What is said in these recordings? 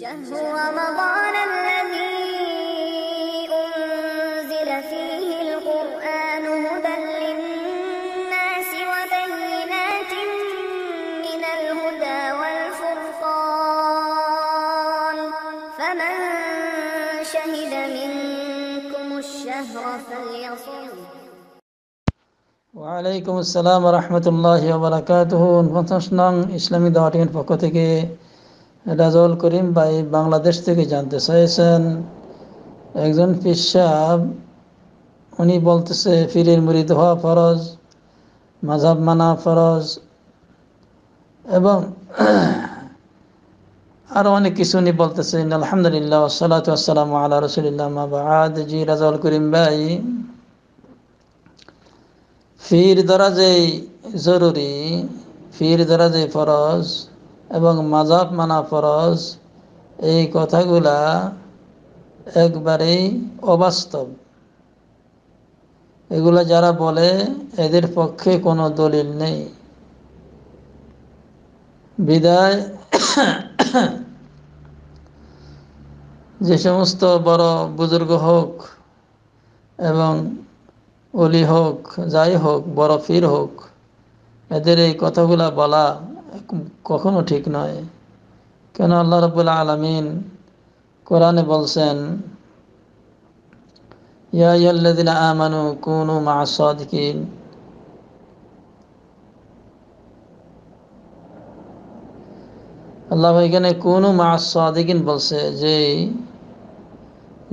شهر رمضان الذي أنزل فيه القرآن هدى للناس وبينات من الهدى والفرقان فمن شهد منكم الشهر فليصوم ওয়ালাইকুম আসসালাম রহমতুল্লাহ বারাকাতুহ উনপঞ্চাশ নং ইসলামী দাওয়াটির পক্ষ থেকে রাজাউল করিম ভাই বাংলাদেশ থেকে জানতে চাইছেন একজন পীর উনি বলতেছে ফিরের মুড়ি হওয়া ফরজ মাঝাব মানা ফরজ এবং আরও অনেক কিছু উনি বলতেছেন আলহামদুলিল্লাহ সালাতাম আল্লাহ রসুলিল্লাহ মাবাদ জি রাজাউল করিম ভাই ফির দরাজেই জরুরি ফির দরাজেই ফরজ এবং মাজাব মানা ফরজ এই কথাগুলা একবারেই অবাস্তব এগুলা যারা বলে এদের পক্ষে কোনো দলিল নেই বিদায় যে সমস্ত বড় বুজুর্গ হোক এবং অলি হোক যাই হোক বড় ফির হোক এদের এই কথাগুলা বলা কখনো ঠিক নয় কেন আল্লাহ রবুল্লা আলমিন কোরআনে বলছেন ইয়াল্লাদিন আমানু কুনু মা সদকিন আল্লাহ এখানে কোনো মাসিকিন বলছে যে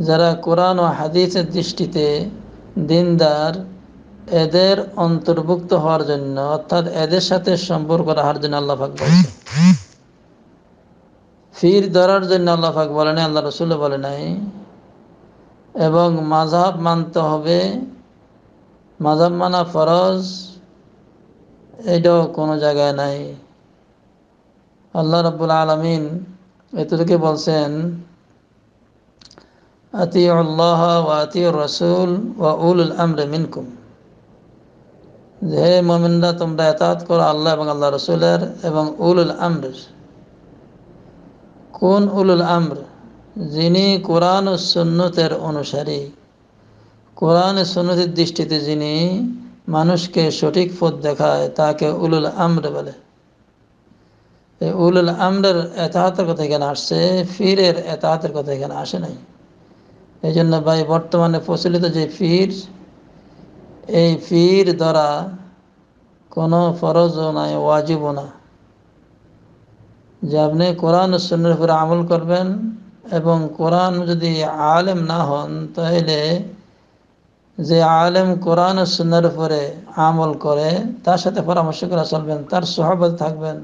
যারা কোরআন ও হাদিসের দৃষ্টিতে দিনদার এদের অন্তর্ভুক্ত হওয়ার জন্য অর্থাৎ এদের সাথে সম্পর্ক রাখার জন্য আল্লাহ পাক বলছে ফির ধরার জন্য আল্লাহ পাক বলে নাই আল্লাহ রসুল বলে নাই এবং মাঝাব মানতে হবে মাঝাব মানা ফরজ এটাও কোনো জায়গায় নাই আল্লাহ রবুল আলমিন এতটুকু বলছেন আতি আল্লাহ ওয়া আতি রসুল ওয়া উল আমরে মিনকুম যে হে মোমিনরা তোমরা এতাত করো আল্লাহ এবং আল্লাহ রসুলের এবং উলুল আমরের কোন উলুল আমর যিনি কোরআন সুন্নতের অনুসারী কোরআন সুন্নতির দৃষ্টিতে যিনি মানুষকে সঠিক পথ দেখায় তাকে উলুল আমর বলে এই উলুল আমরের এতাহাতের কথা এখানে আসছে ফিরের এতাহাতের কথা এখানে আসে নাই এই জন্য ভাই বর্তমানে প্রচলিত যে ফির এই ফির দ্বারা কোনো ফরজও নাই ওয়াজিবও না যে আপনি কোরআন সন্ন্যের উপরে আমল করবেন এবং কোরআন যদি আলেম না হন তাহলে যে আলেম কোরআন সন্ন্যের উপরে আমল করে তার সাথে পরামর্শ করে চলবেন তার সহাবত থাকবেন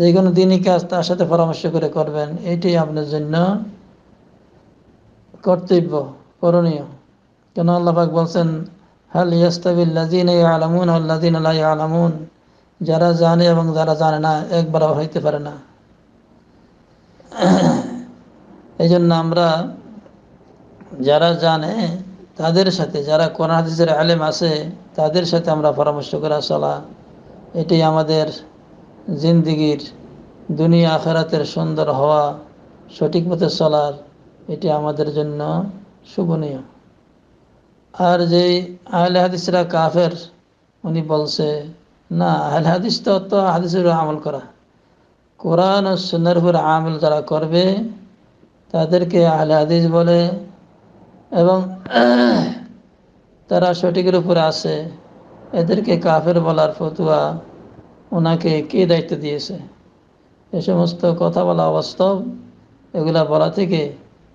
যে কোনো দিনই কাজ তার সাথে পরামর্শ করে করবেন এটি আপনার জন্য কর্তব্য করণীয় কেন আল্লাহ বলছেন হাল ইয়াস্তাবিল্লাদিন আলামুন আল্লাদিন আল্লাহ আলামুন যারা জানে এবং যারা জানে না একবারও হইতে পারে না এই জন্য আমরা যারা জানে তাদের সাথে যারা কোরআন হাদিসের আলেম আছে তাদের সাথে আমরা পরামর্শ করা চলা এটি আমাদের জিন্দিগির দুনিয়া আখেরাতের সুন্দর হওয়া সঠিক পথে চলার এটি আমাদের জন্য শুভনীয় আর যে আহলে হাদিসরা কাফের উনি বলছে না আহলে হাদিস তো অত হাদিসের আমল করা কোরআন ও সুন্দর উপর আমল যারা করবে তাদেরকে আহলে হাদিস বলে এবং তারা সঠিকের উপরে আছে এদেরকে কাফের বলার ফতুয়া ওনাকে কে দায়িত্ব দিয়েছে এ সমস্ত কথা বলা অবাস্তব এগুলা বলা থেকে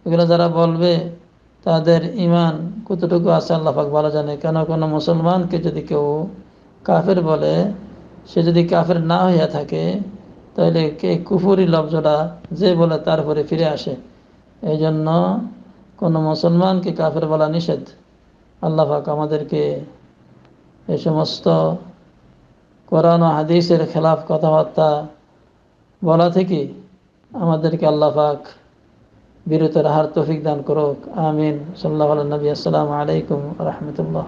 এগুলো যারা বলবে তাদের ইমান কতটুকু আছে আল্লাহাক ভালো জানে কেন কোনো মুসলমানকে যদি কেউ কাফের বলে সে যদি কাফের না হইয়া থাকে তাহলে কে কুফুরি লব্জটা যে বলে তারপরে ফিরে আসে এই জন্য কোনো মুসলমানকে কাফের বলা নিষেধ আল্লাহাক আমাদেরকে এই সমস্ত কোরআন হাদিসের খেলাফ কথাবার্তা বলা থেকে আমাদেরকে আল্লাহাক বিরত রাহার তৌফিক দান করুক আমিন সাল্লাহ নবী আসসালামু আলাইকুম রহমতুল্লাহ